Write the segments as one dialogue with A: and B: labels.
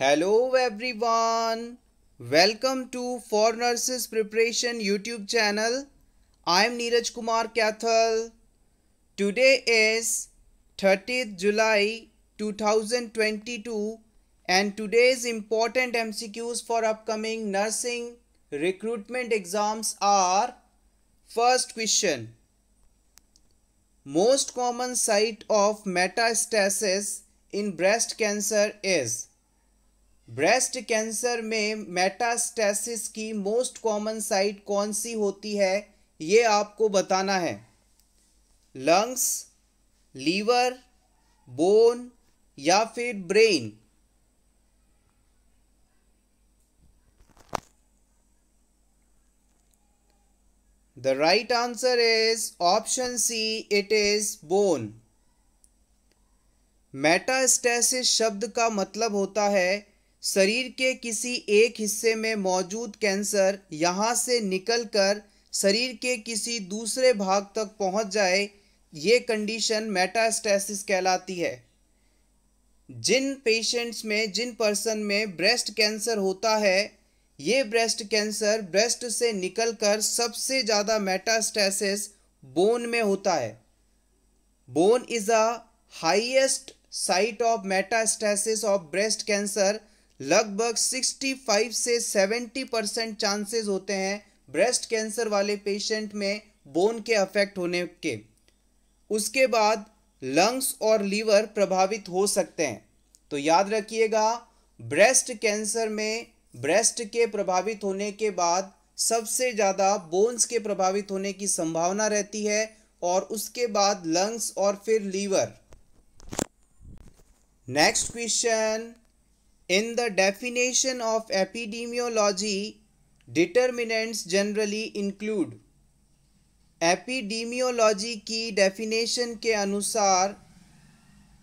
A: Hello everyone. Welcome to For Nurses Preparation YouTube channel. I am Neeraj Kumar Kathal. Today is 30th July 2022 and today's important MCQs for upcoming nursing recruitment exams are First question. Most common site of metastasis in breast cancer is breast cancer में metastasis की most common site कौन सी होती है ये आपको बताना है लंग्स लीवर बोन या फिर brain the right answer is option C it is bone metastasis शब्द का मतलब होता है शरीर के किसी एक हिस्से में मौजूद कैंसर यहाँ से निकलकर शरीर के किसी दूसरे भाग तक पहुँच जाए ये कंडीशन मेटास्टेसिस कहलाती है जिन पेशेंट्स में जिन पर्सन में ब्रेस्ट कैंसर होता है ये ब्रेस्ट कैंसर ब्रेस्ट से निकलकर सबसे ज़्यादा मेटास्टेसिस बोन में होता है bone is a highest site of metastasis of breast cancer लगभग 65 से 70 परसेंट चांसेस होते हैं ब्रेस्ट कैंसर वाले पेशेंट में बोन के अफेक्ट होने के उसके बाद लंग्स और लीवर प्रभावित हो सकते हैं तो याद रखिएगा ब्रेस्ट कैंसर में ब्रेस्ट के प्रभावित होने के बाद सबसे ज़्यादा बोन्स के प्रभावित होने की संभावना रहती है और उसके बाद लंग्स और फिर liver next question in the definition of epidemiology determinants generally include epidemiology की डेफिनेशन के अनुसार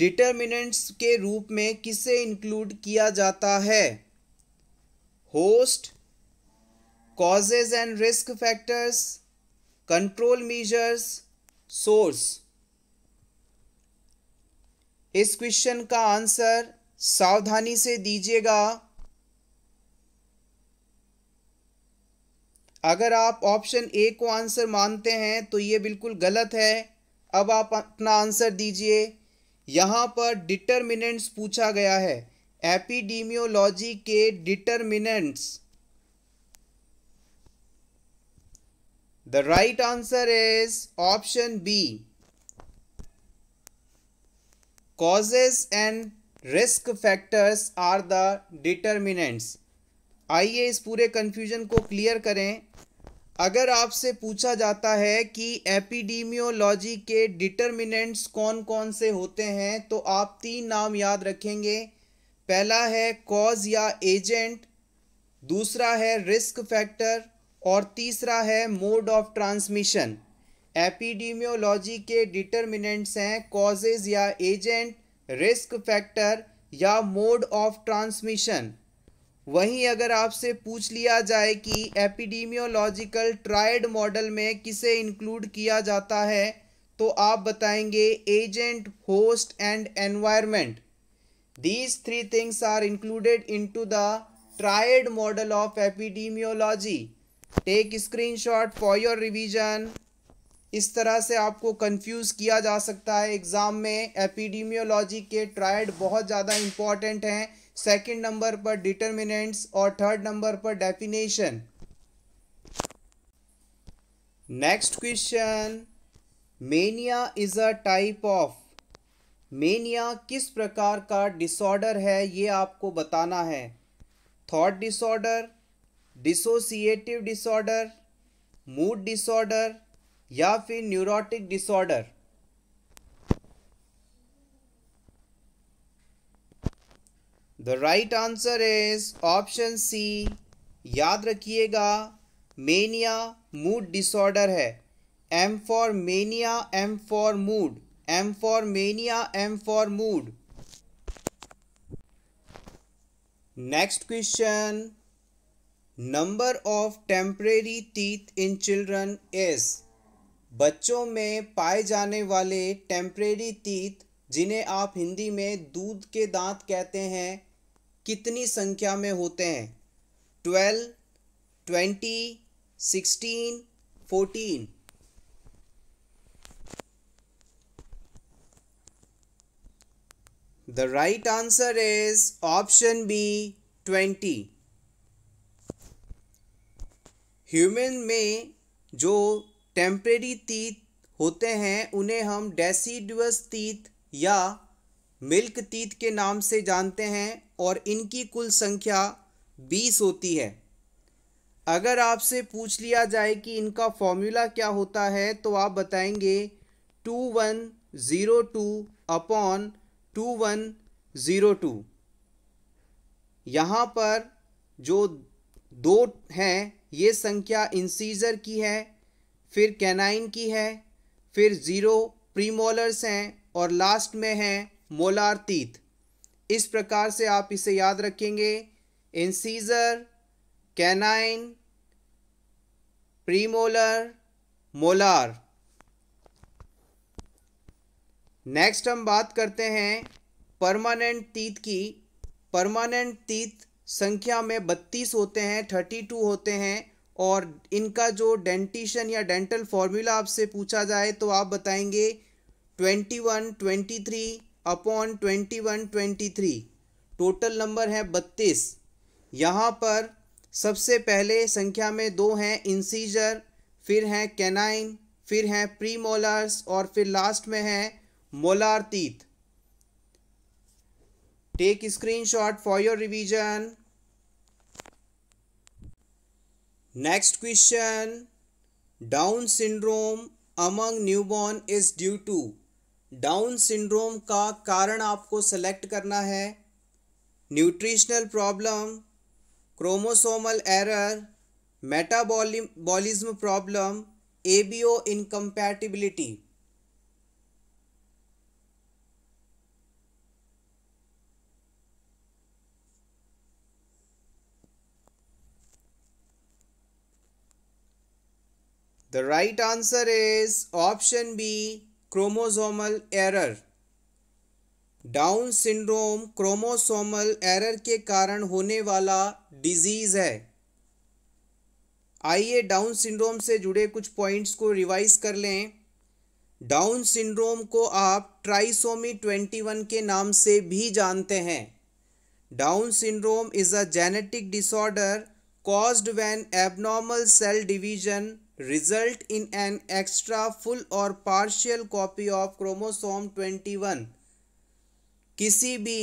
A: डिटर्मिनेंट्स के रूप में किसे इंक्लूड किया जाता है host causes and risk factors control measures source इस क्वेश्चन का आंसर सावधानी से दीजिएगा अगर आप ऑप्शन ए को आंसर मानते हैं तो ये बिल्कुल गलत है अब आप अपना आंसर दीजिए यहाँ पर डिटर्मिनेंट्स पूछा गया है एपिडीमियोलॉजी के determinants the right answer is option B causes and risk factors are the determinants आइए इस पूरे कन्फ्यूजन को क्लियर करें अगर आपसे पूछा जाता है कि एपिडीमियोलॉजी के डिटर्मिनेंट्स कौन कौन से होते हैं तो आप तीन नाम याद रखेंगे पहला है कॉज या एजेंट दूसरा है रिस्क फैक्टर और तीसरा है मोड ऑफ ट्रांसमिशन एपिडीमियोलॉजी के डिटर्मिनेंट्स हैं कॉजेज या एजेंट रिस्क फैक्टर या मोड ऑफ ट्रांसमिशन वहीं अगर आपसे पूछ लिया जाए कि एपिडीमियोलॉजिकल ट्रायड मॉडल में किसे इंक्लूड किया जाता है तो आप बताएंगे agent host and environment these three things are included into the triad model of epidemiology take screenshot for your revision इस तरह से आपको कंफ्यूज किया जा सकता है एग्ज़ाम में एपिडीमियोलॉजी के ट्रायड बहुत ज़्यादा इम्पॉर्टेंट हैं सेकंड नंबर पर डिटर्मिनेंट्स और थर्ड नंबर पर definition next question mania is a type of mania किस प्रकार का डिसऑर्डर है ये आपको बताना है thought disorder dissociative disorder mood disorder या फिर neurotic disorder the right answer is option C याद रखिएगा मेनिया मूड डिसऑर्डर है M for mania M for mood M for mania M for mood next question number of temporary teeth in children is बच्चों में पाए जाने वाले temporary तीत जिन्हें आप हिंदी में दूध के दांत कहते हैं कितनी संख्या में होते हैं twelve twenty sixteen fourteen the right answer is option B twenty human में जो टेम्परेरी तीत होते हैं उन्हें हम डेसीडस तीत या मिल्क तीत के नाम से जानते हैं और इनकी कुल संख्या बीस होती है अगर आपसे पूछ लिया जाए कि इनका फॉर्मूला क्या होता है तो आप बताएंगे two one zero two upon two one zero two यहाँ पर जो दो हैं ये संख्या इंसीजर की है फिर कैनाइन की है फिर ज़ीरो प्रीमोलर्स हैं और लास्ट में हैं मोलार तीत इस प्रकार से आप इसे याद रखेंगे incisor canine premolar molar next हम बात करते हैं परमानेंट तीत की परमानेंट तीत संख्या में बत्तीस होते हैं थर्टी टू होते हैं और इनका जो डेंटिशन या डेंटल फॉर्मूला आपसे पूछा जाए तो आप बताएंगे twenty one twenty three upon twenty one twenty three total number है बत्तीस यहाँ पर सबसे पहले संख्या में दो हैं इंसीजर फिर हैं कैनाइन फिर हैं प्री मोलर्स और फिर लास्ट में है molar teeth take screenshot for your revision next question down syndrome among newborn is due to down syndrome का कारण आपको सेलेक्ट करना है nutritional problem chromosomal error metabolism problem ABO incompatibility The right answer is option B chromosomal error. Down syndrome chromosomal error के कारण होने वाला disease है आइए डाउन सिंड्रोम से जुड़े कुछ पॉइंट्स को रिवाइज कर लें डाउन सिंड्रोम को आप ट्राइसोमी 21 के नाम से भी जानते हैं down syndrome is a genetic disorder caused when abnormal cell division result in an extra full और partial copy of chromosome twenty one किसी भी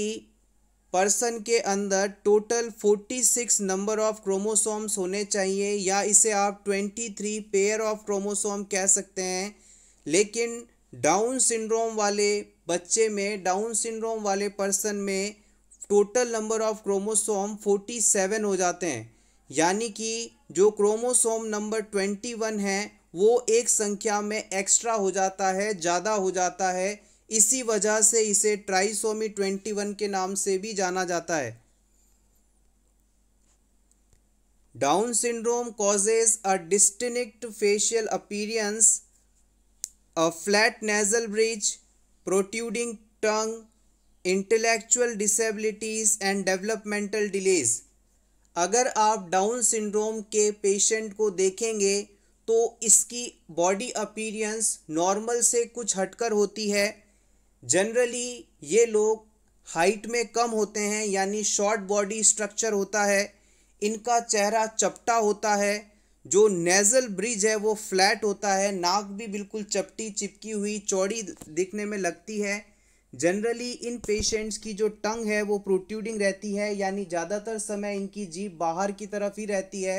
A: पर्सन के अंदर total forty six number of chromosomes होने चाहिए या इसे आप twenty three pair of chromosome कह सकते हैं लेकिन डाउन सिंड्रोम वाले बच्चे में डाउन सिंड्रोम वाले पर्सन में total number of chromosome forty seven हो जाते हैं यानी कि जो क्रोमोसोम नंबर ट्वेंटी वन है वो एक संख्या में एक्स्ट्रा हो जाता है ज़्यादा हो जाता है इसी वजह से इसे ट्राइसोमी ट्वेंटी वन के नाम से भी जाना जाता है down syndrome causes a distinct facial appearance a flat nasal bridge protruding tongue intellectual disabilities and developmental delays अगर आप डाउन सिंड्रोम के पेशेंट को देखेंगे तो इसकी बॉडी अपीरियंस नॉर्मल से कुछ हटकर होती है जनरली ये लोग हाइट में कम होते हैं यानी शॉर्ट बॉडी स्ट्रक्चर होता है इनका चेहरा चपटा होता है जो नेज़ल ब्रिज है वो फ्लैट होता है नाक भी बिल्कुल चपटी चिपकी हुई चौड़ी दिखने में लगती है जनरली इन पेशेंट्स की जो टंग है वो प्रोट्यूडिंग रहती है यानी ज़्यादातर समय इनकी जीप बाहर की तरफ ही रहती है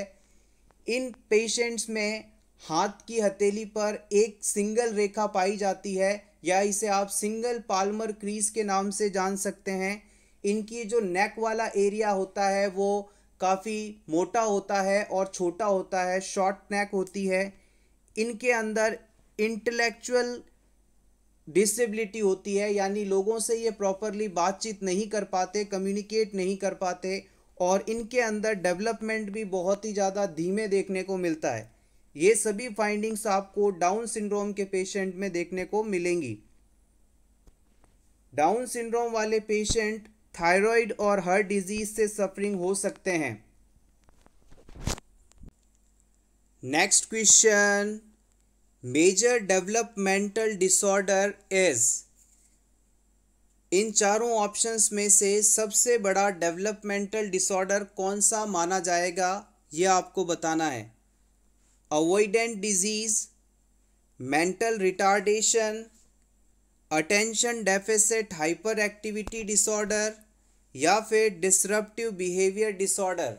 A: इन पेशेंट्स में हाथ की हथेली पर एक सिंगल रेखा पाई जाती है या इसे आप सिंगल पालमर क्रीज के नाम से जान सकते हैं इनकी जो नेक वाला एरिया होता है वो काफ़ी मोटा होता है और छोटा होता है शॉर्ट नेक होती है इनके अंदर इंटेलेक्चुअल डिसेबिलिटी होती है यानी लोगों से ये प्रॉपरली बातचीत नहीं कर पाते कम्युनिकेट नहीं कर पाते और इनके अंदर डेवलपमेंट भी बहुत ही ज़्यादा धीमे देखने को मिलता है ये सभी फाइंडिंग्स आपको डाउन सिंड्रोम के पेशेंट में देखने को मिलेंगी डाउन सिंड्रोम वाले पेशेंट थायराइड और हार्ट डिजीज से सफरिंग हो सकते हैं next question major developmental disorder is इन चारों ऑप्शंस में से सबसे बड़ा डेवलपमेंटल डिसऑर्डर कौन सा माना जाएगा यह आपको बताना है avoidant disease mental retardation attention deficit hyper activity disorder या फिर disruptive behaviour disorder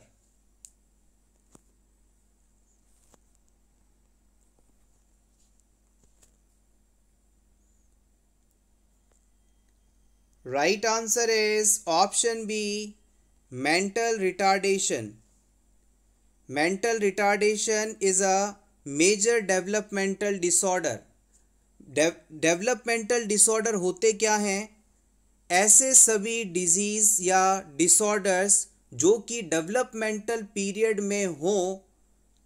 A: right answer is option B mental retardation mental retardation is a major developmental disorder developmental disorder होते क्या हैं ऐसे सभी डिजीज या डिसऑर्डर्स जो कि डेवलपमेंटल पीरियड में हो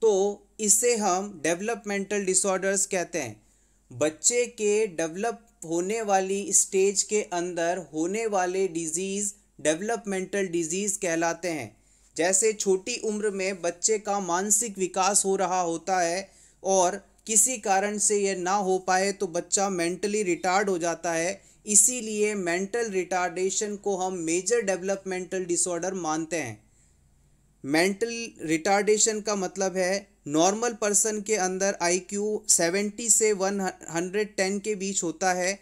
A: तो इसे हम डेवलपमेंटल डिसऑर्डर्स कहते हैं बच्चे के डेवलप होने वाली स्टेज के अंदर होने वाले डिजीज़ डेवलपमेंटल डिजीज़ कहलाते हैं जैसे छोटी उम्र में बच्चे का मानसिक विकास हो रहा होता है और किसी कारण से यह ना हो पाए तो बच्चा मेंटली रिटार्ड हो जाता है इसीलिए मेंटल रिटार्डेशन को हम मेजर डेवलपमेंटल डिसऑर्डर मानते हैं मेंटल रिटार्डेशन का मतलब है नॉर्मल पर्सन के अंदर आईक्यू 70 से 110 के बीच होता है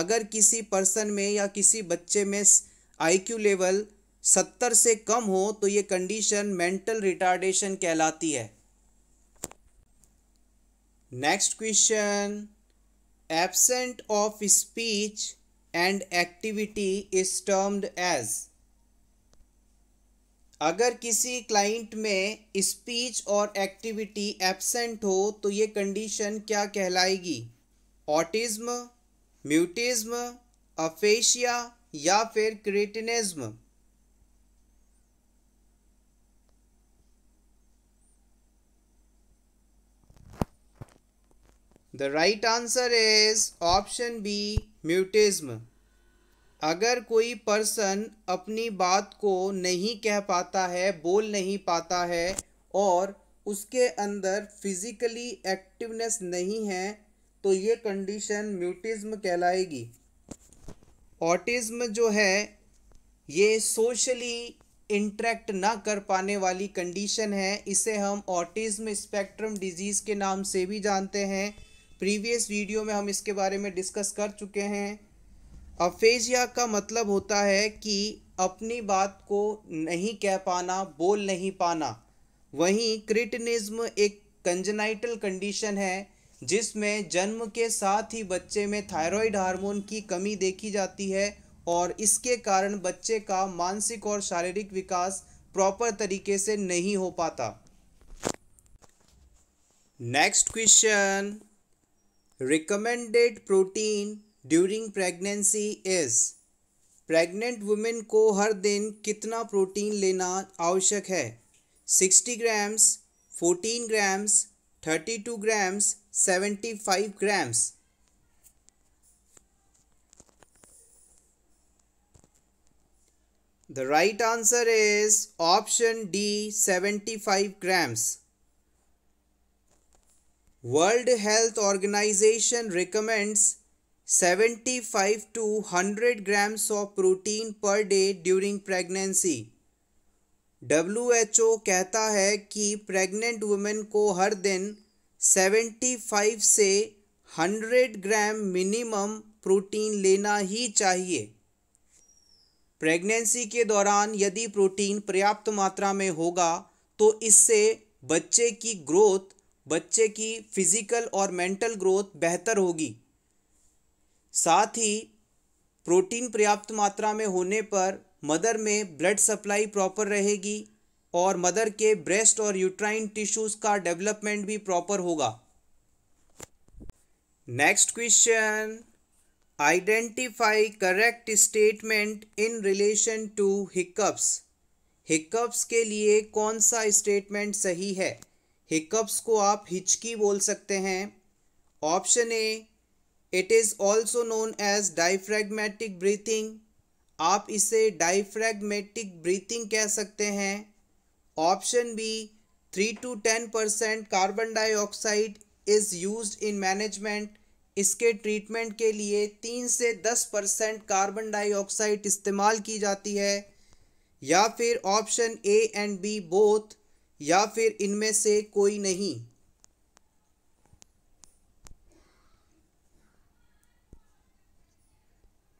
A: अगर किसी पर्सन में या किसी बच्चे में आईक्यू लेवल 70 से कम हो तो ये कंडीशन मेंटल रिटार्डेशन कहलाती है next question absent of speech and activity is termed as अगर किसी क्लाइंट में स्पीच और एक्टिविटी एब्सेंट हो तो ये कंडीशन क्या कहलाएगी ऑटिज्म म्यूटिज्म अफेशिया या फिर cretinism the right answer is option B mutism अगर कोई पर्सन अपनी बात को नहीं कह पाता है बोल नहीं पाता है और उसके अंदर फिज़िकली एक्टिवनेस नहीं है तो ये कंडीशन म्यूटिज़्म कहलाएगी ऑटिज़्म जो है ये सोशली इंट्रैक्ट ना कर पाने वाली कंडीशन है इसे हम ऑटिज़्म स्पेक्ट्रम डिजीज़ के नाम से भी जानते हैं प्रीवियस वीडियो में हम इसके बारे में डिस्कस कर चुके हैं अफेजिया का मतलब होता है कि अपनी बात को नहीं कह पाना बोल नहीं पाना वहीं क्रिटनिज्म एक कंजनाइटल कंडीशन है जिसमें जन्म के साथ ही बच्चे में थायराइड हार्मोन की कमी देखी जाती है और इसके कारण बच्चे का मानसिक और शारीरिक विकास प्रॉपर तरीके से नहीं हो पाता next question recommended protein during pregnancy is pregnant women को हर दिन कितना प्रोटीन लेना आवश्यक है sixty grams fourteen grams thirty two grams seventy five grams the right answer is option D seventy five grams world health organization recommends seventy five to hundred grams of protein per day during pregnancy W H O कहता है कि pregnant women को हर दिन seventy five से hundred gram minimum protein लेना ही चाहिए प्रेगनेंसी के दौरान यदि प्रोटीन पर्याप्त मात्रा में होगा तो इससे बच्चे की ग्रोथ बच्चे की फिजिकल और मेंटल ग्रोथ बेहतर होगी साथ ही प्रोटीन पर्याप्त मात्रा में होने पर मदर में ब्लड सप्लाई प्रॉपर रहेगी और मदर के ब्रेस्ट और यूट्राइन टिश्यूज़ का डेवलपमेंट भी प्रॉपर होगा next question identify correct statement in relation to hiccups hiccups के लिए कौन सा स्टेटमेंट सही है हिकअप्स को आप हिचकी बोल सकते हैं option A it is also known as diaphragmatic breathing आप इसे डाइफ्रेगमेटिक ब्रीथिंग कह सकते हैं option B three to ten percent carbon dioxide is use in management इसके ट्रीटमेंट के लिए तीन से दस परसेंट कार्बन डाइऑक्साइड इस्तेमाल की जाती है या फिर option A and B both या फिर इनमें से कोई नहीं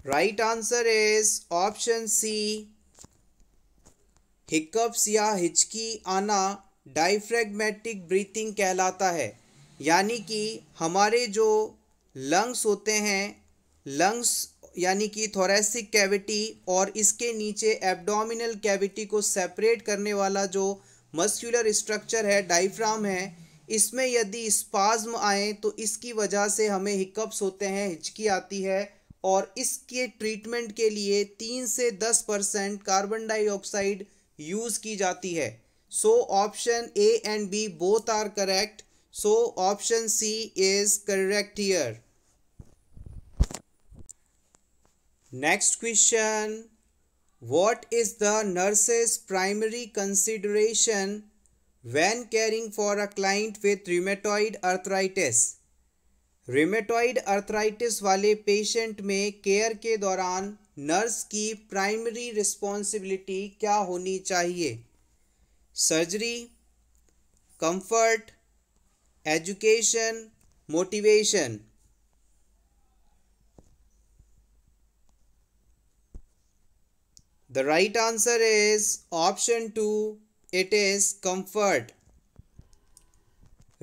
A: right answer is option C hiccups या हिचकी आना डाइफ्रेगमेटिक ब्रीथिंग कहलाता है यानी कि हमारे जो लंग्स होते हैं लंग्स यानी कि थोरेसिक कैविटी और इसके नीचे एब्डोमिनल कैविटी को सेपरेट करने वाला जो मस्कुलर स्ट्रक्चर है डाइफ्राम है इसमें यदि स्पाज्म आए तो इसकी वजह से हमें हिकअप्स होते हैं हिचकी आती है और इसके ट्रीटमेंट के लिए तीन से दस परसेंट कार्बन डाइऑक्साइड यूज़ की जाती है so option A and B both are correct so option C is correct here next question what is the nurse's primary consideration when caring for a client with rheumatoid arthritis rheumatoid arthritis वाले patient में care के दौरान nurse की primary responsibility क्या होनी चाहिए surgery comfort, education motivation the right answer is option two it is comfort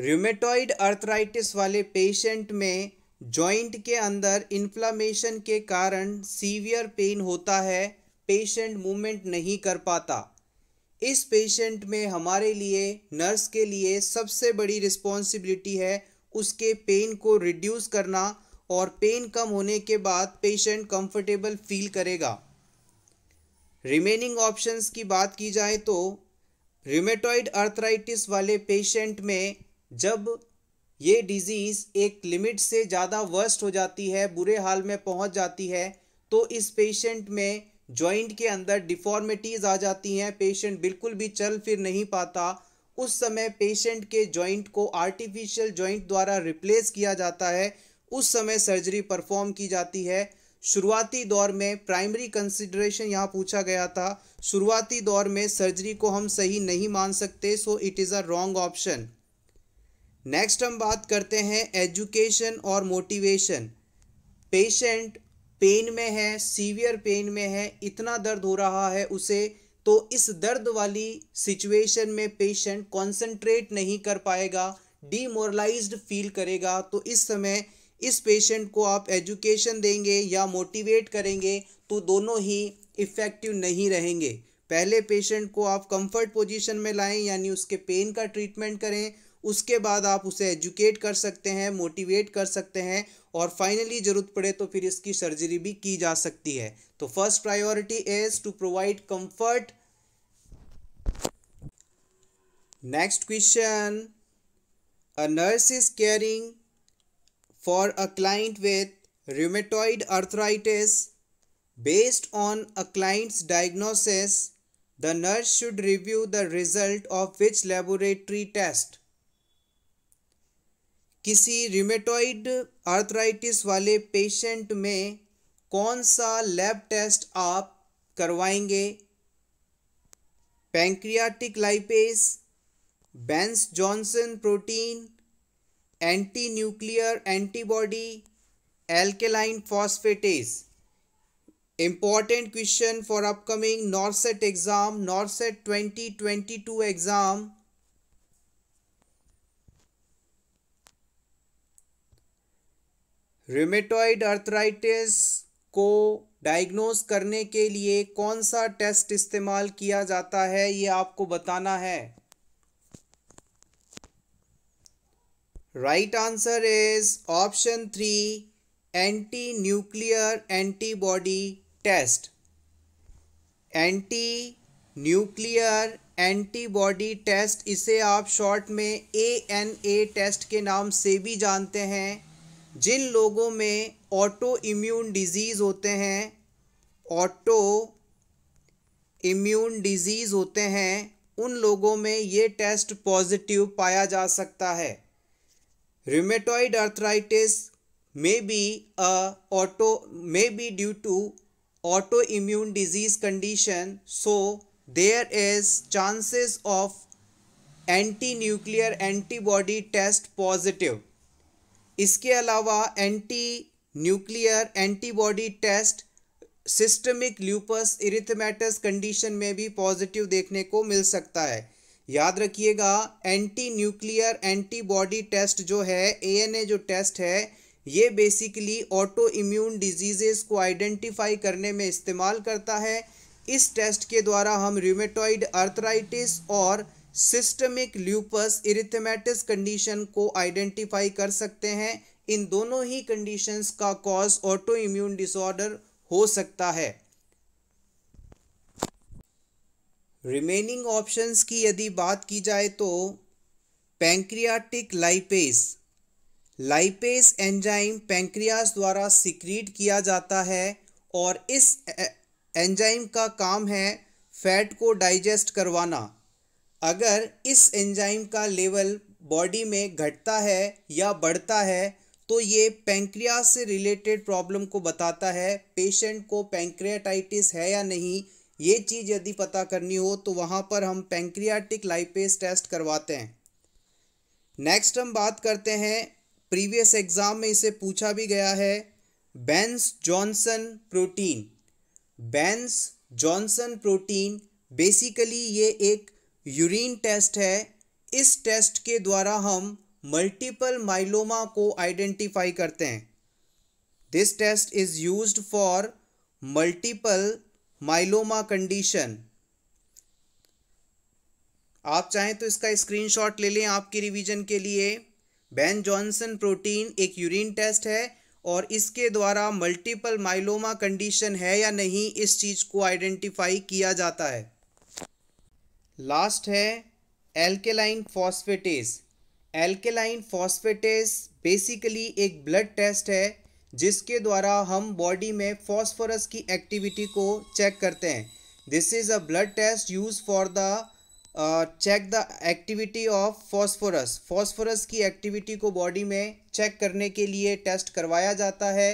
A: rheumatoid arthritis वाले patient में जॉइंट के अंदर इन्फ्लामेशन के कारण सीवियर पेन होता है पेशेंट मूवमेंट नहीं कर पाता इस पेशेंट में हमारे लिए नर्स के लिए सबसे बड़ी रिस्पॉन्सिबिलिटी है उसके पेन को रिड्यूस करना और पेन कम होने के बाद पेशेंट कंफर्टेबल फील करेगा रिमेनिंग ऑप्शंस की बात की जाए तो रिमेटॉइड अर्थराइटिस वाले पेशेंट में जब ये डिज़ीज़ एक लिमिट से ज़्यादा वर्स्ट हो जाती है बुरे हाल में पहुंच जाती है तो इस पेशेंट में जॉइंट के अंदर डिफॉर्मिटीज़ आ जाती हैं पेशेंट बिल्कुल भी चल फिर नहीं पाता उस समय पेशेंट के जॉइंट को आर्टिफिशियल जॉइंट द्वारा रिप्लेस किया जाता है उस समय सर्जरी परफॉर्म की जाती है शुरुआती दौर में प्राइमरी कंसिड्रेशन यहाँ पूछा गया था शुरुआती दौर में सर्जरी को हम सही नहीं मान सकते so it is a wrong option next हम बात करते हैं एजुकेशन और मोटिवेशन पेशेंट पेन में है सीवियर पेन में है इतना दर्द हो रहा है उसे तो इस दर्द वाली सिचुएशन में पेशेंट कंसंट्रेट नहीं कर पाएगा डीमोरलाइज्ड फील करेगा तो इस समय इस पेशेंट को आप एजुकेशन देंगे या मोटिवेट करेंगे तो दोनों ही इफ़ेक्टिव नहीं रहेंगे पहले पेशेंट को आप कंफर्ट पोजीशन में लाएं यानी उसके पेन का ट्रीटमेंट करें उसके बाद आप उसे एजुकेट कर सकते हैं मोटिवेट कर सकते हैं और फाइनली जरूरत पड़े तो फिर इसकी सर्जरी भी की जा सकती है तो first priority is to provide comfort next question a nurse is caring for a client with rheumatoid arthritis based on a client diagnosis the nurse should review the result of which laboratory test किसी rheumatoid arthritis वाले patient में कौन सा lab test आप करवाएंगे pancreatic lipase Bence Jones protein anti nuclear antibody alkaline phosphatase important question for upcoming NORCET exam NORCET 2022 exam rheumatoid arthritis को diagnose करने के लिए कौन सा टेस्ट इस्तेमाल किया जाता है ये आपको बताना है right answer is option three anti nuclear antibody test anti nuclear antibody test इसे आप शॉर्ट में ए एन ए टेस्ट के नाम से भी जानते हैं जिन लोगों में ऑटो इम्यून डिजीज़ होते हैं ऑटो इम्यून डिजीज़ होते हैं उन लोगों में ये टेस्ट पॉजिटिव पाया जा सकता है rheumatoid arthritis may be a auto may be due to auto immune disease condition so there is chances of anti nuclear antibody test positive इसके अलावा anti nuclear antibody test systemic lupus erythematosus condition में भी positive देखने को मिल सकता है याद रखिएगा एंटी न्यूक्लियर एंटीबॉडी टेस्ट जो है एएनए जो टेस्ट है ये बेसिकली ऑटो इम्यून डिजीजेस को आइडेंटिफाई करने में इस्तेमाल करता है इस टेस्ट के द्वारा हम रूमेटॉइड अर्थराइटिस और सिस्टमिक ल्यूपस इरिथेमेटिस कंडीशन को आइडेंटिफाई कर सकते हैं इन दोनों ही कंडीशंस का कॉज ऑटो इम्यून डिसऑर्डर हो सकता है रिमेनिंग ऑप्शंस की यदि बात की जाए तो pancreatic lipase lipase enzyme pancreas द्वारा सिक्रीट किया जाता है और इस एंजाइम का काम है फैट को डाइजेस्ट करवाना अगर इस एंजाइम का लेवल बॉडी में घटता है या बढ़ता है तो ये पेंक्रिया से रिलेटेड प्रॉब्लम को बताता है पेशेंट को पेंक्रियाटाइटिस है या नहीं ये चीज़ यदि पता करनी हो तो वहाँ पर हम पेंक्रियाटिक लाइपेज टेस्ट करवाते हैं नेक्स्ट हम बात करते हैं प्रीवियस एग्ज़ाम में इसे पूछा भी गया है Bence Jones protein Bence Jones protein basically ये एक यूरिन टेस्ट है इस टेस्ट के द्वारा हम मल्टीपल माइलोमा को आइडेंटिफाई करते हैं this test is use for multiple myeloma condition आप चाहें तो इसका स्क्रीनशॉट ले लें आपकी रिवीजन के लिए बैन जॉनसन प्रोटीन एक यूरिन टेस्ट है और इसके द्वारा मल्टीपल माइलोमा कंडीशन है या नहीं इस चीज़ को आइडेंटिफाई किया जाता है लास्ट है alkaline phosphatase alkaline phosphatase basically एक ब्लड टेस्ट है जिसके द्वारा हम बॉडी में फॉस्फोरस की एक्टिविटी को चेक करते हैं this is a blood test use for the check the activity of phosphorus phosphorus की एक्टिविटी को बॉडी में चेक करने के लिए टेस्ट करवाया जाता है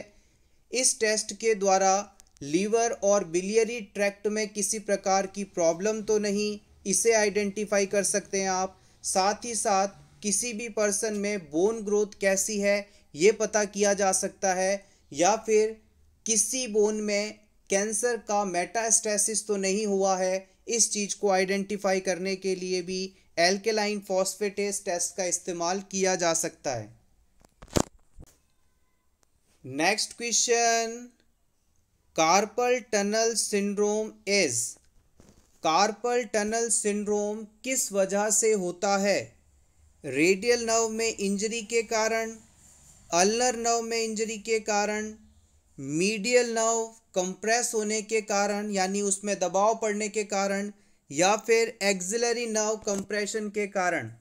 A: इस टेस्ट के द्वारा लीवर और बिलियरी ट्रैक्ट में किसी प्रकार की प्रॉब्लम तो नहीं इसे आइडेंटिफाई कर सकते हैं आप साथ ही साथ किसी भी पर्सन में बोन ग्रोथ कैसी है ये पता किया जा सकता है या फिर किसी बोन में कैंसर का मेटास्टेसिस तो नहीं हुआ है इस चीज़ को आइडेंटिफाई करने के लिए भी एल्केलाइन फॉस्फेटेस टेस्ट का इस्तेमाल किया जा सकता है next question carpal tunnel syndrome is carpal tunnel syndrome किस वजह से होता है रेडियल नर्व में इंजरी के कारण अल्नर नर्व में इंजरी के कारण मीडियल नर्व कंप्रेस होने के कारण यानी उसमें दबाव पड़ने के कारण या फिर एक्सिलरी नर्व कंप्रेशन के कारण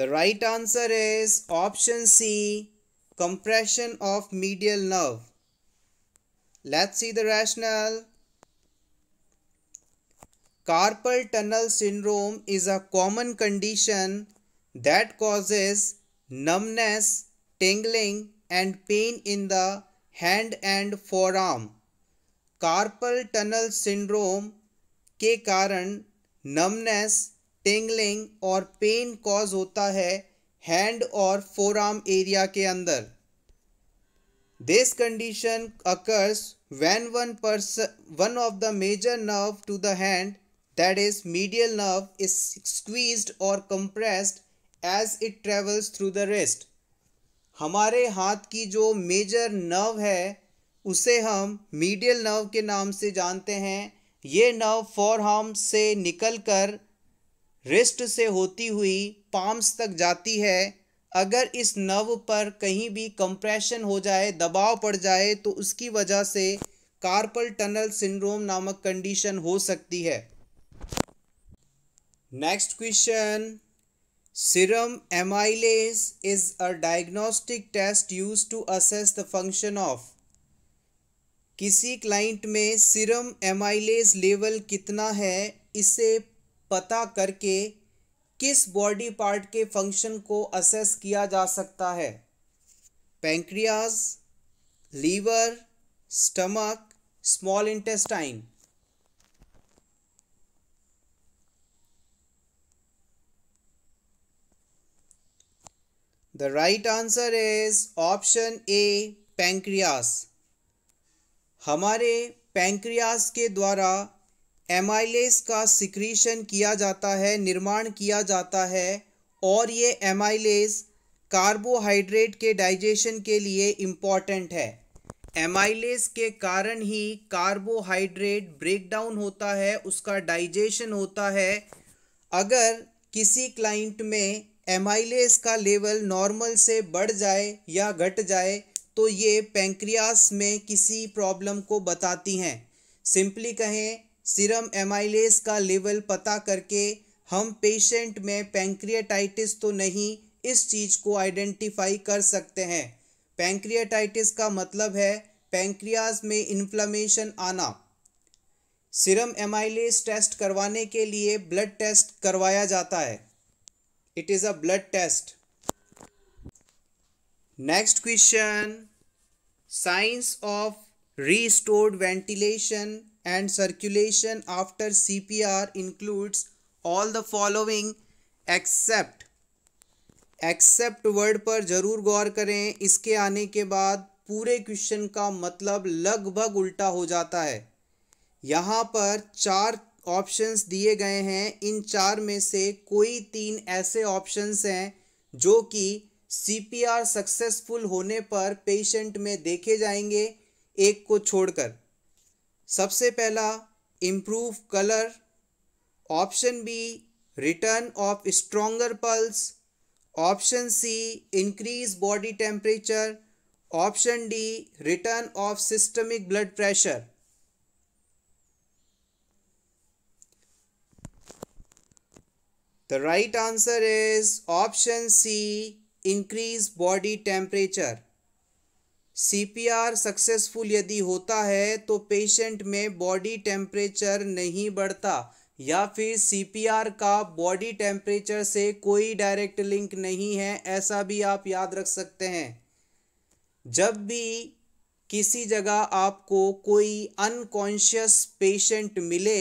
A: the right answer is option C compression of medial nerve. Let's see the rationale. Carpal tunnel syndrome is a common condition that causes numbness, tingling and pain in the hand and forearm. carpal tunnel syndrome के कारण numbness, tingling और pain cause होता है hand और four forearm area के अंदर this condition occurs when one person one of the major nerve to then that is medial nerve is squeezed और compressed as it travels through the wrist हमारे हाथ की जो मेजर नर्व है उसे हम मीडियल नर्व के नाम से जानते हैं ये नर्व फॉर हार्म से निकलकर कर रिस्ट से होती हुई पाम्स तक जाती है अगर इस नव पर कहीं भी कंप्रेशन हो जाए दबाव पड़ जाए तो उसकी वजह से कार्पल टनल सिंड्रोम नामक कंडीशन हो सकती है next question serum amylase is a diagnostic test use to assess the function of किसी क्लाइंट में सिरम एमाइलेज लेवल कितना है इसे पता करके किस बॉडी पार्ट के फंक्शन को असेस किया जा सकता है pancreas liver stomach small intestine the right answer is option A pancreas हमारे पैंक्रियास के द्वारा एमाइलेस का सिक्रीशन किया जाता है निर्माण किया जाता है और ये एमाइलेस कार्बोहाइड्रेट के डाइजेशन के लिए इम्पॉर्टेंट है एमाइलेस के कारण ही कार्बोहाइड्रेट ब्रेक डाउन होता है उसका डाइजेशन होता है अगर किसी क्लाइंट में एमाइलेस का लेवल नॉर्मल से बढ़ जाए या घट जाए तो ये पेंक्रियास में किसी प्रॉब्लम को बताती हैं सिंपली कहें सीरम एमाइलेज का लेवल पता करके हम पेशेंट में पेंक्रियाटाइटिस तो नहीं इस चीज़ को आइडेंटिफाई कर सकते हैं पेंक्रियाटाइटिस का मतलब है पेंक्रियाज में इन्फ्लामेशन आना सीरम एमाइलेज टेस्ट करवाने के लिए ब्लड टेस्ट करवाया जाता है it is a blood test next question signs of stored ventilation and circulation after CPR includes all the following except except word पर ज़रूर गौर करें इसके आने के बाद पूरे क्वेश्चन का मतलब लगभग उल्टा हो जाता है यहाँ पर चार ऑप्शंस दिए गए हैं इन चार में से कोई तीन ऐसे ऑप्शंस हैं जो कि सीपीआर सक्सेसफुल होने पर पेशेंट में देखे जाएंगे एक को छोड़कर सबसे पहला improve colour option B return of stronger pulse option C increase body temperature option D return of systemic blood pressure the right answer is option C increase body temperature CPR successful यदि होता है तो patient में body temperature नहीं बढ़ता या फिर CPR का बॉडी टेम्परेचर से कोई डायरेक्ट लिंक नहीं है ऐसा भी आप याद रख सकते हैं जब भी किसी जगह आपको कोई अनकॉन्शियस पेशेंट मिले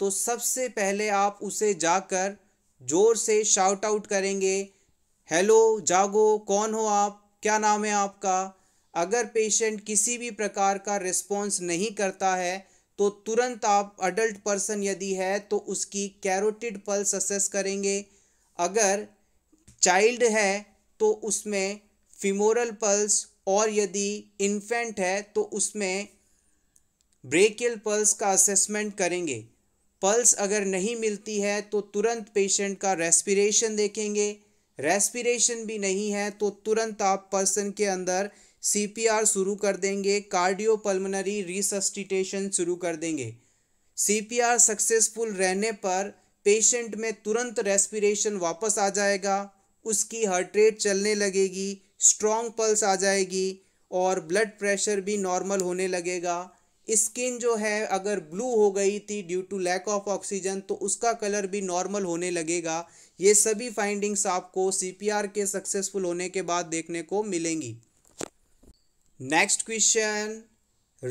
A: तो सबसे पहले आप उसे जाकर ज़ोर से शाउट आउट करेंगे हेलो जागो कौन हो आप क्या नाम है आपका अगर पेशेंट किसी भी प्रकार का रिस्पॉन्स नहीं करता है तो तुरंत आप अडल्ट पर्सन यदि है तो उसकी कैरोटिड पल्स असेस करेंगे अगर चाइल्ड है तो उसमें फिमोरल पल्स और यदि इन्फेंट है तो उसमें ब्रेकियल पल्स का असेसमेंट करेंगे पल्स अगर नहीं मिलती है तो तुरंत पेशेंट का रेस्पिरेशन देखेंगे रेस्पिरेशन भी नहीं है तो तुरंत आप पर्सन के अंदर सीपीआर शुरू कर देंगे कार्डियोपल्मनरी रिसस्टिटेशन शुरू कर देंगे सीपीआर सक्सेसफुल रहने पर पेशेंट में तुरंत रेस्पिरेशन वापस आ जाएगा उसकी हार्ट रेट चलने लगेगी स्ट्रॉन्ग पल्स आ जाएगी और ब्लड प्रेशर भी नॉर्मल होने लगेगा स्किन जो है अगर ब्लू हो गई थी due to lack of oxygen तो उसका कलर भी नॉर्मल होने लगेगा ये सभी फाइंडिंग्स आपको सीपीआर के सक्सेसफुल होने के बाद देखने को मिलेंगी next question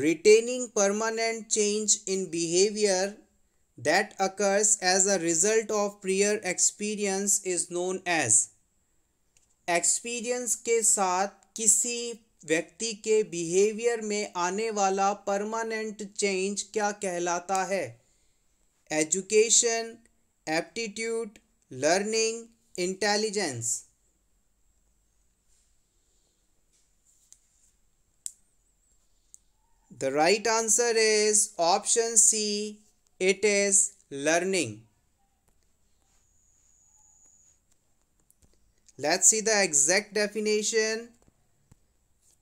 A: retaining permanent change in behaviour that occurs as a result of prior experience is known as experience के साथ किसी व्यक्ति के बिहेवियर में आने वाला परमानेंट चेंज क्या कहलाता है education aptitude learning intelligence The right answer is option C. It is learning. Let's see the exact definition.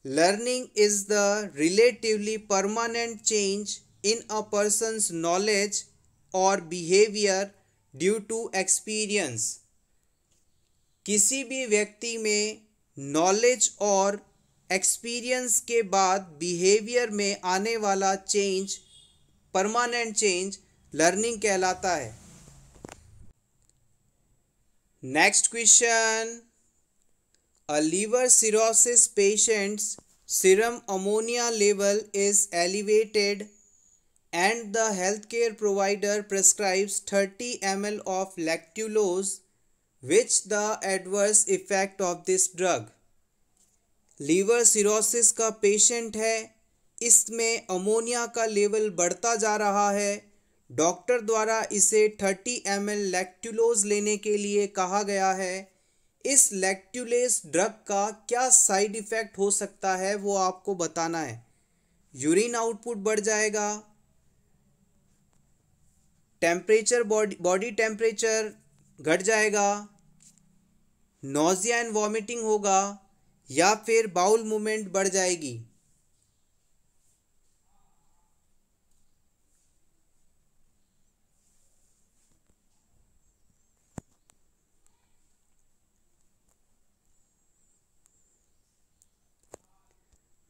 A: Learning is the relatively permanent change in a person's knowledge or behavior due to experience. किसी भी व्यक्ति में knowledge और experience के बाद behaviour में आने वाला चेंज परमानेंट चेंज लर्निंग कहलाता है next question a liver cirrhosis patients serum ammonia level is elevated and the health care provider prescribes thirty M L of lactulose which the adverse effect of this drug liver cirrhosis का patient है इसमें ammonia का level बढ़ता जा रहा है doctor द्वारा इसे 30 एम एल लैक्टुलोज लेने के लिए कहा गया है इस लैक्टुलेस ड्रग का क्या साइड इफ़ेक्ट हो सकता है वो आपको बताना है यूरिन आउटपुट बढ़ जाएगा टेम्परेचर बॉडी बॉडी टेम्परेचर घट जाएगा नोजिया एंड वॉमिटिंग होगा या फिर बाउल मूवमेंट बढ़ जाएगी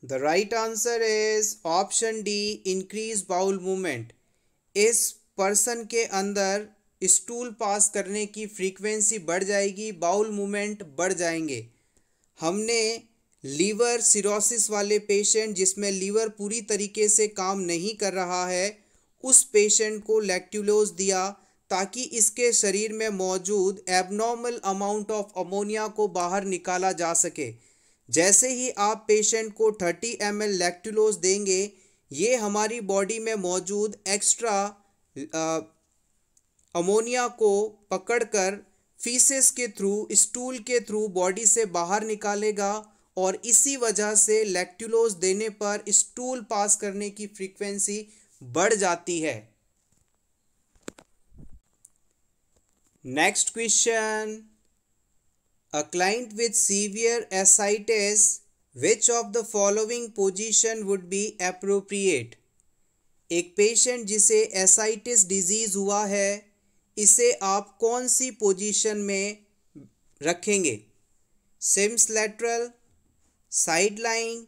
A: the right answer is option D increase bowel movement इस पर्सन के अंदर स्टूल पास करने की फ्रीक्वेंसी बढ़ जाएगी बाउल मूवमेंट बढ़ जाएंगे हमने लीवर सिरोसिस वाले पेशेंट जिसमें लीवर पूरी तरीके से काम नहीं कर रहा है उस पेशेंट को लैक्टुलोज दिया ताकि इसके शरीर में मौजूद एबनॉर्मल अमाउंट ऑफ अमोनिया को बाहर निकाला जा सके जैसे ही आप पेशेंट को 30 एम एल लैक्टुलोज देंगे ये हमारी बॉडी में मौजूद एक्स्ट्रा अमोनिया को पकड़कर फीसेस के थ्रू स्टूल के थ्रू बॉडी से बाहर निकालेगा और इसी वजह से लैक्टुलोज देने पर स्टूल पास करने की फ्रीक्वेंसी बढ़ जाती है next question a client with severe ascites which of the following position would be appropriate एक पेशेंट जिसे एसाइटिस डिजीज हुआ है इसे आप कौन सी पोजीशन में रखेंगे Sims lateral side line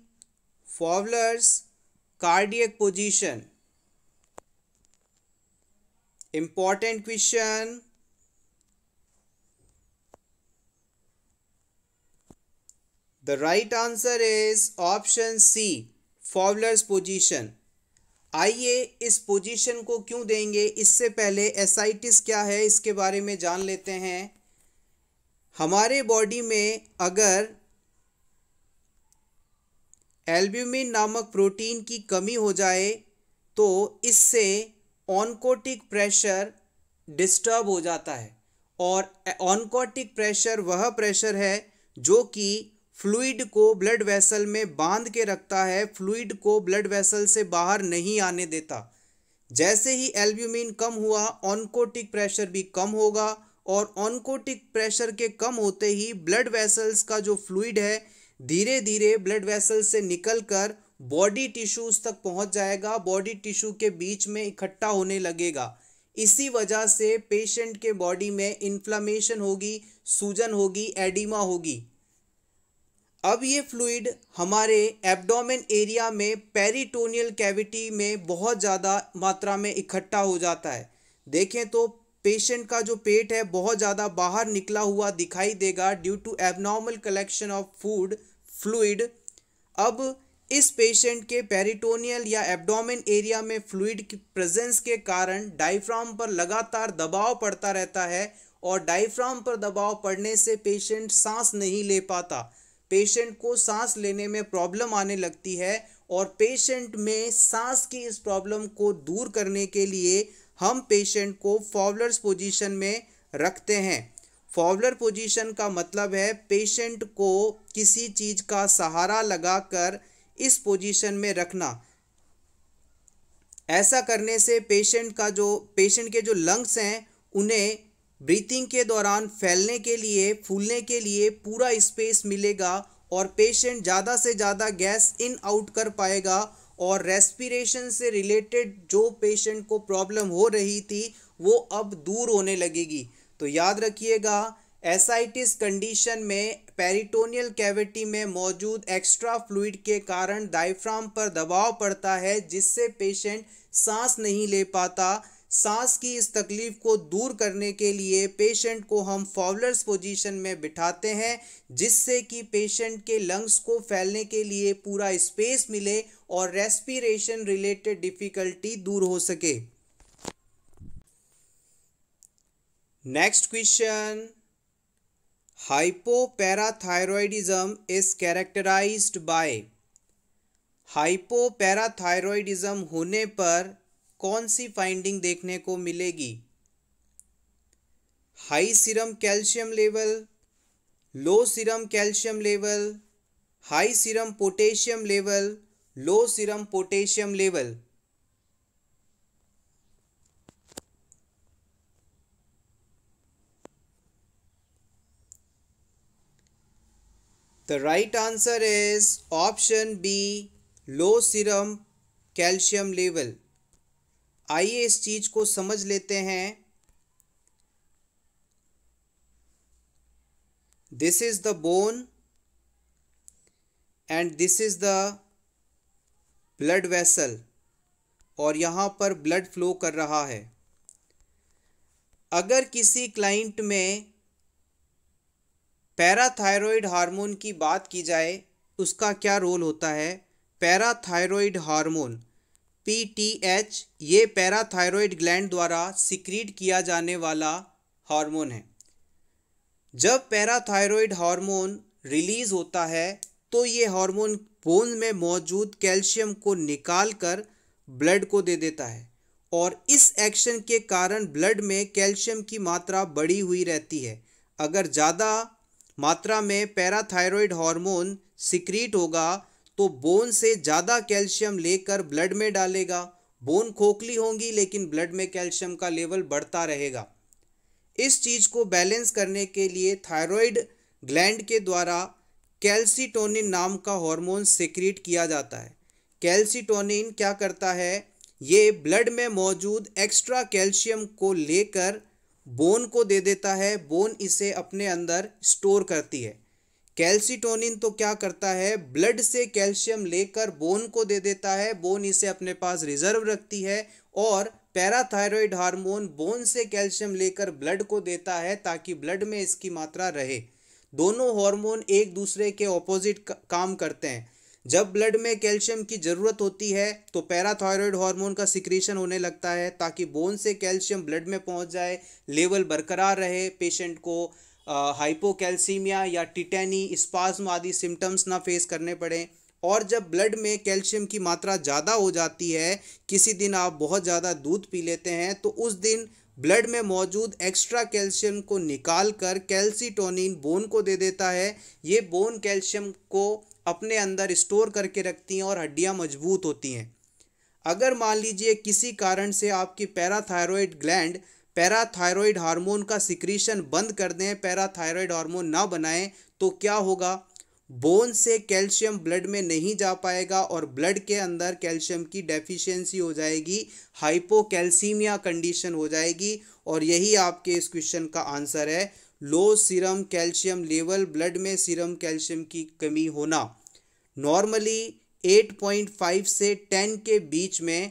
A: Fowler's cardiac position important question the right answer is option C Fowler's position आइए इस पोजीशन को क्यों देंगे इससे पहले एसाइटिस क्या है इसके बारे में जान लेते हैं हमारे बॉडी में अगर एल्ब्यूमिन नामक प्रोटीन की कमी हो जाए तो इससे ऑनकोटिक प्रेशर डिस्टर्ब हो जाता है और ऑनकोटिक प्रेशर वह प्रेशर है जो कि फ्लूइड को ब्लड वेसल में बांध के रखता है फ्लूइड को ब्लड वेसल से बाहर नहीं आने देता जैसे ही एल्ब्यूमिन कम हुआ ऑनकोटिक प्रेशर भी कम होगा और ऑनकोटिक प्रेशर के कम होते ही ब्लड वेसल्स का जो फ्लूइड है धीरे धीरे ब्लड वेसल से निकल कर बॉडी टिश्यूज तक पहुंच जाएगा बॉडी टिश्यू के बीच में इकट्ठा होने लगेगा इसी वजह से पेशेंट के बॉडी में इन्फ्लामेशन होगी सूजन होगी एडिमा होगी अब ये फ्लूड हमारे एब्डोमेन एरिया में पेरिटोनियल कैविटी में बहुत ज़्यादा मात्रा में इकट्ठा हो जाता है देखें तो पेशेंट का जो पेट है बहुत ज़्यादा बाहर निकला हुआ दिखाई देगा due to abnormal collection of food fluid अब इस पेशेंट के पेरिटोनियल या एब्डोमेन एरिया में फ्लूड की प्रेजेंस के कारण डायफ्राम पर लगातार दबाव पड़ता रहता है और डायफ्राम पर दबाव पड़ने से पेशेंट सांस नहीं ले पाता पेशेंट को सांस लेने में प्रॉब्लम आने लगती है और पेशेंट में सांस की इस प्रॉब्लम को दूर करने के लिए हम पेशेंट को फॉवलर्स पोजीशन में रखते हैं फॉवलर पोजीशन का मतलब है पेशेंट को किसी चीज़ का सहारा लगाकर इस पोजीशन में रखना ऐसा करने से पेशेंट का जो पेशेंट के जो लंग्स हैं उन्हें ब्रीथिंग के दौरान फैलने के लिए फूलने के लिए पूरा स्पेस मिलेगा और पेशेंट ज़्यादा से ज़्यादा गैस इन आउट कर पाएगा और रेस्पिरेशन से रिलेटेड जो पेशेंट को प्रॉब्लम हो रही थी वो अब दूर होने लगेगी तो याद रखिएगा एसाइटिस कंडीशन में पेरिटोनियल कैविटी में मौजूद एक्स्ट्रा फ्लूइड के कारण डायफ्राम पर दबाव पड़ता है जिससे पेशेंट सांस नहीं ले पाता सांस की इस तकलीफ को दूर करने के लिए पेशेंट को हम फॉवलर्स पोजीशन में बिठाते हैं जिससे कि पेशेंट के लंग्स को फैलने के लिए पूरा स्पेस मिले और रेस्पिरेशन रिलेटेड डिफ़िकल्टी दूर हो सके next question hypoparathyroidism is characterized by hypoparathyroidism होने पर कौन सी फाइंडिंग देखने को मिलेगी high serum calcium level low serum calcium level high serum potassium level low serum potassium level the right answer is option B low serum calcium level आइए इस चीज़ को समझ लेते हैं this is the bone and this is the blood vessel और यहां पर ब्लड फ्लो कर रहा है अगर किसी क्लाइंट में पैराथायरॉयड हार्मोन की बात की जाए उसका क्या रोल होता है पैराथायरॉयड हार्मोन पीटीएच ये पैराथायरॉयड ग्लैंड द्वारा सिक्रीट किया जाने वाला हार्मोन है जब पैराथायरॉयड हार्मोन रिलीज होता है तो ये हार्मोन बोन में मौजूद कैल्शियम को निकाल कर ब्लड को दे देता है और इस एक्शन के कारण ब्लड में कैल्शियम की मात्रा बढ़ी हुई रहती है अगर ज़्यादा मात्रा में पैराथायरॉयड हार्मोन सिक्रीट होगा तो बोन से ज़्यादा कैल्शियम लेकर ब्लड में डालेगा बोन खोखली होंगी लेकिन ब्लड में कैल्शियम का लेवल बढ़ता रहेगा इस चीज़ को बैलेंस करने के लिए थायराइड ग्लैंड के द्वारा कैल्सीटोनिन नाम का हार्मोन सिक्रिएट किया जाता है कैल्सीटोनिन क्या करता है ये ब्लड में मौजूद एक्स्ट्रा कैल्शियम को लेकर बोन को दे देता है बोन इसे अपने अंदर स्टोर करती है कैल्सिटोनिन तो क्या करता है ब्लड से कैल्शियम लेकर बोन को दे देता है बोन इसे अपने पास रिजर्व रखती है और पैराथायरॉयड हार्मोन बोन से कैल्शियम लेकर ब्लड को देता है ताकि ब्लड में इसकी मात्रा रहे दोनों हार्मोन एक दूसरे के ऑपोजिट काम करते हैं जब ब्लड में कैल्शियम की ज़रूरत होती है तो पैराथायरॉयड हार्मोन का सिक्रीशन होने लगता है ताकि बोन से कैल्शियम ब्लड में पहुंच जाए लेवल बरकरार रहे पेशेंट को हाइपोकैल्सीमिया या टिटेनी स्पाज्म आदि सिम्टम्स ना फेस करने पड़ें और जब ब्लड में कैल्शियम की मात्रा ज़्यादा हो जाती है किसी दिन आप बहुत ज़्यादा दूध पी लेते हैं तो उस दिन ब्लड में मौजूद एक्स्ट्रा कैल्शियम को निकाल कर कैल्सीटोनिन बोन को दे देता है ये बोन कैल्शियम को अपने अंदर स्टोर करके रखती हैं और हड्डियाँ मजबूत होती हैं अगर मान लीजिए किसी कारण से आपकी पैराथायरॉयड ग्लैंड पैराथायरॉयड हार्मोन का सिक्रीशन बंद कर दें पैराथायरॉयड हार्मोन ना बनाएं तो क्या होगा बोन से कैल्शियम ब्लड में नहीं जा पाएगा और ब्लड के अंदर कैल्शियम की डेफिशिएंसी हो जाएगी हाइपोकैल्सीमिया कंडीशन हो जाएगी और यही आपके इस क्वेश्चन का आंसर है low serum calcium level blood में सीरम कैल्शियम की कमी होना नॉर्मली 8.5 से 10 के बीच में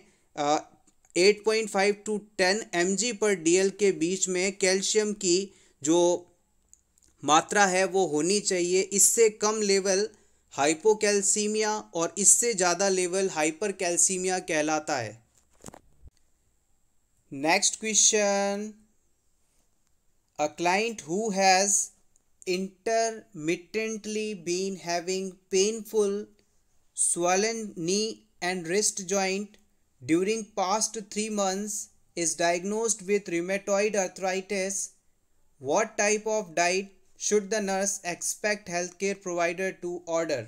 A: 8.5 टू 10 एम पर डीएल के बीच में कैल्शियम की जो मात्रा है वो होनी चाहिए इससे कम लेवल हाइपोकैल्सीमिया और इससे ज़्यादा लेवल हाइपरकैल्सीमिया कहलाता है next question a client who has intermittently been having painful swollen knee and wrist joint during past 3 months is diagnosed with rheumatoid arthritis, what type of diet should the nurse expect healthcare provider to order?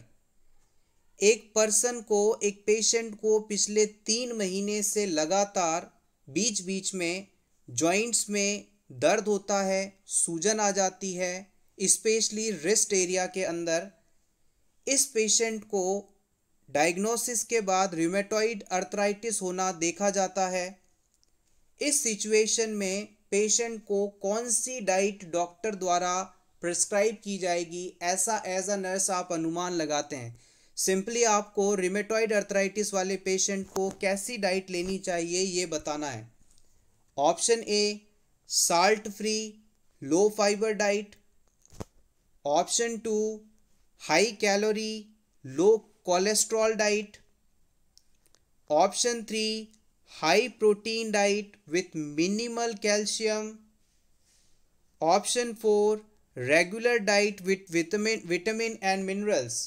A: एक person को एक patient को पिछले तीन महीने से लगातार बीच बीच में जॉइंट्स में दर्द होता है सूजन आ जाती है स्पेशली रिस्ट एरिया के अंदर इस पेशेंट को डायग्नोसिस के बाद रिमेटॉइड अर्थराइटिस होना देखा जाता है इस सिचुएशन में पेशेंट को कौन सी डाइट डॉक्टर द्वारा प्रिस्क्राइब की जाएगी ऐसा एज अ नर्स आप अनुमान लगाते हैं सिंपली आपको रिमेटॉइड अर्थराइटिस वाले पेशेंट को कैसी डाइट लेनी चाहिए ये बताना है option A salt free low fibre diet option two high calorie low cholesterol diet. Option 3 high protein diet with minimal calcium. Option 4 regular diet with vitamin vitamin and minerals.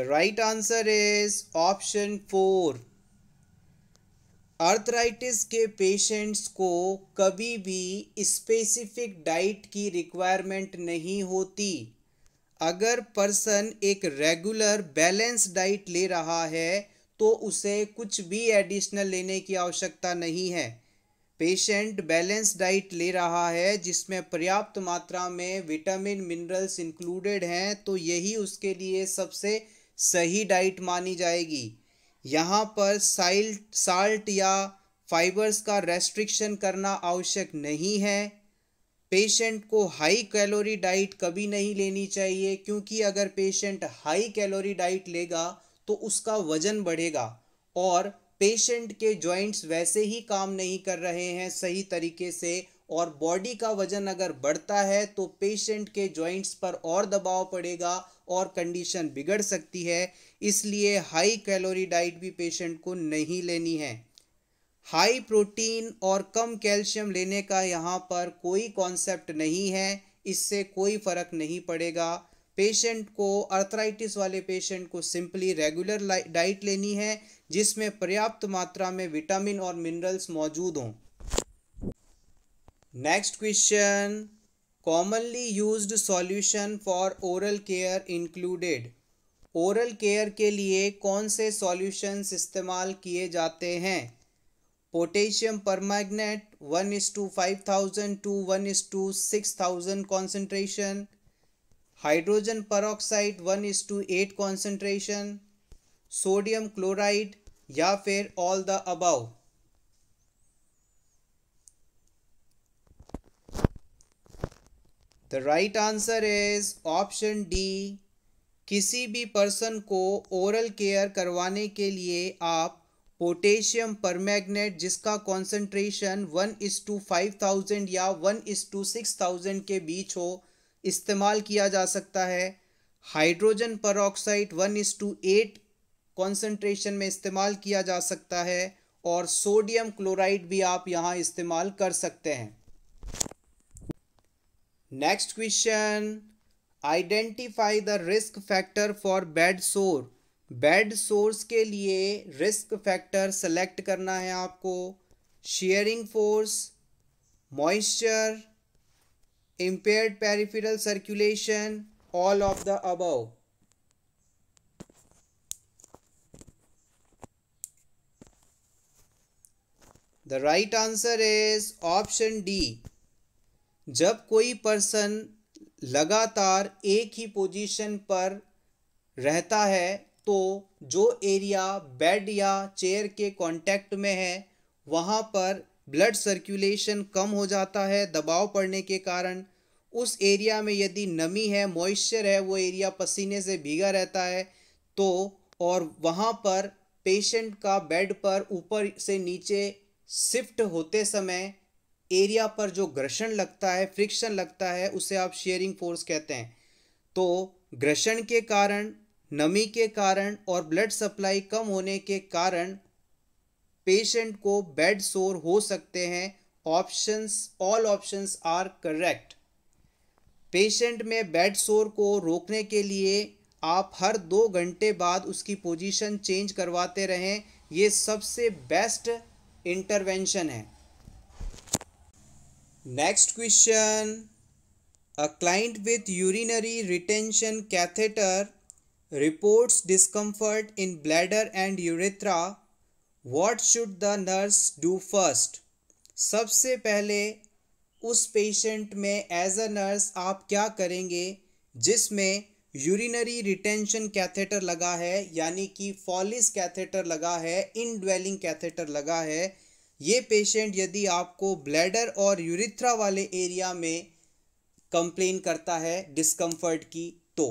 A: The right answer is option 4. अर्थराइटिस के patients को कभी भी specific diet की requirement नहीं होती अगर person एक रेगुलर बैलेंस डाइट ले रहा है तो उसे कुछ भी एडिशनल लेने की आवश्यकता नहीं है पेशेंट बैलेंस डाइट ले रहा है जिसमें पर्याप्त मात्रा में विटामिन मिनरल्स इंक्लूडेड हैं तो यही उसके लिए सबसे सही डाइट मानी जाएगी यहाँ पर साइल्ट साल्ट या फाइबर्स का रेस्ट्रिक्शन करना आवश्यक नहीं है पेशेंट को हाई कैलोरी डाइट कभी नहीं लेनी चाहिए क्योंकि अगर पेशेंट हाई कैलोरी डाइट लेगा तो उसका वज़न बढ़ेगा और पेशेंट के जॉइंट्स वैसे ही काम नहीं कर रहे हैं सही तरीके से और बॉडी का वज़न अगर बढ़ता है तो पेशेंट के जॉइंट्स पर और दबाव पड़ेगा और कंडीशन बिगड़ सकती है इसलिए हाई कैलोरी डाइट भी पेशेंट को नहीं लेनी है हाई प्रोटीन और कम कैल्शियम लेने का यहाँ पर कोई कॉन्सेप्ट नहीं है इससे कोई फ़र्क नहीं पड़ेगा पेशेंट को अर्थराइटिस वाले पेशेंट को सिंपली रेगुलर डाइट लेनी है जिसमें पर्याप्त मात्रा में विटामिन और मिनरल्स मौजूद हों next question commonly use solution for oral care included oral care के लिए कौन से सॉल्यूशंस इस्तेमाल किए जाते हैं potassium permanganate one is to five thousand to one is to six thousand concentration hydrogen peroxide one is to eight concentration sodium chloride या फिर all the above the right answer is option D किसी भी person को oral care करवाने के लिए आप potassium पर जिसका concentration one is to five thousand या one is to six thousand के बीच हो इस्तेमाल किया जा सकता है hydrogen peroxide one is to eight concentration में इस्तेमाल किया जा सकता है और सोडियम क्लोराइड भी आप यहाँ इस्तेमाल कर सकते हैं next question identify the risk factor for bed sore bed sores के लिए रिस्क फैक्टर सेलेक्ट करना है आपको shearing force moisture impaired peripheral circulation all of the above the right answer is option D जब कोई पर्सन लगातार एक ही position पर रहता है तो जो एरिया बेड या चेयर के कांटेक्ट में है वहाँ पर ब्लड सर्कुलेशन कम हो जाता है दबाव पड़ने के कारण उस एरिया में यदि नमी है मॉइस्चर है वो एरिया पसीने से भीगा रहता है तो और वहाँ पर पेशेंट का बेड पर ऊपर से नीचे शिफ्ट होते समय एरिया पर जो घर्षण लगता है फ्रिक्शन लगता है उसे आप शेयरिंग फोर्स कहते हैं तो घर्षण के कारण नमी के कारण और ब्लड सप्लाई कम होने के कारण पेशेंट को बेड सोर हो सकते हैं options all options are correct patient में बेड सोर को रोकने के लिए आप हर दो घंटे बाद उसकी पोजीशन चेंज करवाते रहें ये सबसे बेस्ट इंटरवेंशन है next question a client with urinary retention catheter reports discomfort in bladder and urethra what should the nurse do first सबसे पहले उस पेशेंट में एज अ नर्स आप क्या करेंगे जिसमें यूरिनरी रिटेंशन कैथेटर लगा है यानी कि फॉलिस कैथेटर लगा है इन डवेलिंग कैथेटर लगा है ये पेशेंट यदि आपको ब्लैडर और यूरिथ्रा वाले एरिया में कंप्लेन करता है डिस्कम्फर्ट की तो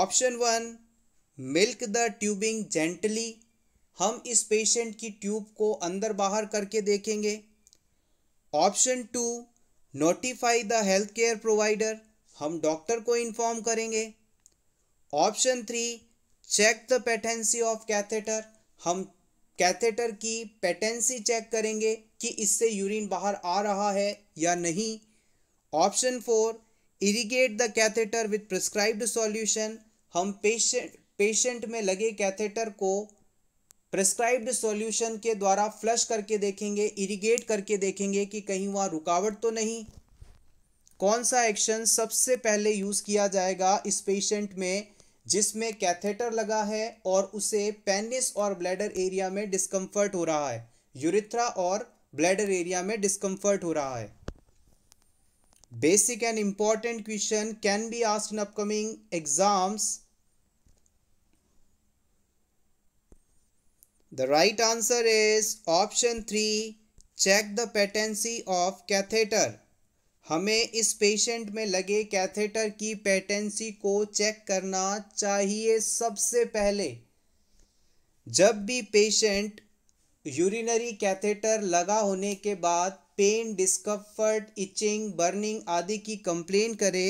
A: option one milk the tubing gently हम इस पेशेंट की ट्यूब को अंदर बाहर करके देखेंगे option two notify the health care provider हम डॉक्टर को इन्फॉर्म करेंगे option three check the patency of catheter हम कैथेटर की पेटेंसी चेक करेंगे कि इससे यूरिन बाहर आ रहा है या नहीं option four irrigate the catheter with prescribed solution हम पेशेंट पेशेंट में लगे कैथेटर को प्रिस्क्राइब्ड सॉल्यूशन के द्वारा फ्लश करके देखेंगे इरिगेट करके देखेंगे कि कहीं वहाँ रुकावट तो नहीं कौन सा एक्शन सबसे पहले यूज़ किया जाएगा इस पेशेंट में जिसमें कैथेटर लगा है और उसे पेनिस और ब्लैडर एरिया में डिस्कम्फर्ट हो रहा है यूरिथ्रा और ब्लैडर एरिया में डिस्कम्फर्ट हो रहा है basic and important question can be asked in upcoming exams the right answer is option three check the patency of catheter हमें इस पेशेंट में लगे कैथेटर की पेटेंसी को चेक करना चाहिए सबसे पहले जब भी पेशेंट यूरिनरी कैथेटर लगा होने के बाद पेन डिस्कम्फर्ट इचिंग बर्निंग आदि की कंप्लेन करे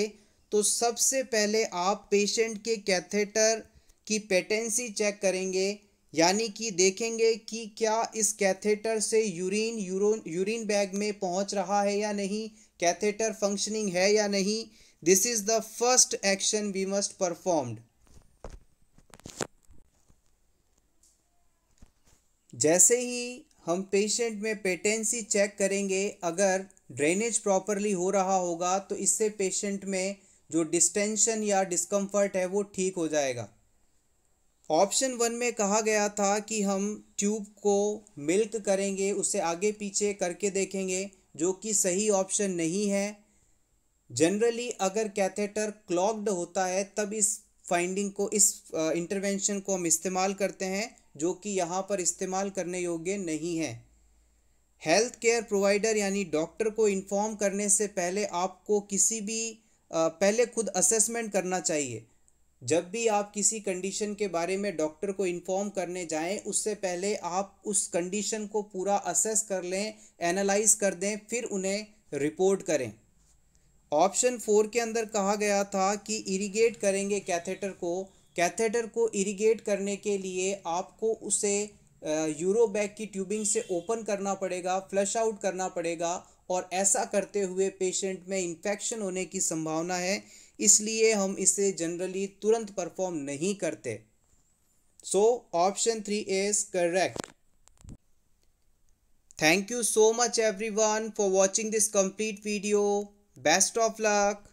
A: तो सबसे पहले आप पेशेंट के कैथेटर की पेटेंसी चेक करेंगे यानी कि देखेंगे कि क्या इस कैथेटर से यूरिन यूरो यूरिन बैग में पहुंच रहा है या नहीं कैथेटर फंक्शनिंग है या नहीं this is the first action we must performed जैसे ही हम पेशेंट में पेटेंसी चेक करेंगे अगर ड्रेनेज प्रॉपरली हो रहा होगा तो इससे पेशेंट में जो डिस्टेंशन या डिस्कम्फर्ट है वो ठीक हो जाएगा ऑप्शन वन में कहा गया था कि हम ट्यूब को मिल्क करेंगे उसे आगे पीछे करके देखेंगे जो कि सही ऑप्शन नहीं है जनरली अगर कैथेटर क्लॉग्ड होता है तब इस फाइंडिंग को इस इंटरवेंशन को हम इस्तेमाल करते हैं जो कि यहाँ पर इस्तेमाल करने योग्य नहीं है हेल्थ केयर प्रोवाइडर यानी डॉक्टर को इन्फॉर्म करने से पहले आपको किसी भी पहले खुद असेसमेंट करना चाहिए जब भी आप किसी कंडीशन के बारे में डॉक्टर को इन्फॉर्म करने जाएं उससे पहले आप उस कंडीशन को पूरा असेस कर लें एनालाइज कर दें फिर उन्हें रिपोर्ट करें ऑप्शन फोर के अंदर कहा गया था कि इरिगेट करेंगे कैथेटर को कैथेटर को इरिगेट करने के लिए आपको उसे यूरो बैग की ट्यूबिंग से ओपन करना पड़ेगा फ्लश आउट करना पड़ेगा और ऐसा करते हुए पेशेंट में इन्फेक्शन होने की संभावना है इसलिए हम इसे जनरली तुरंत परफॉर्म नहीं करते so option three is correct thank you so much everyone for watching this complete video best of luck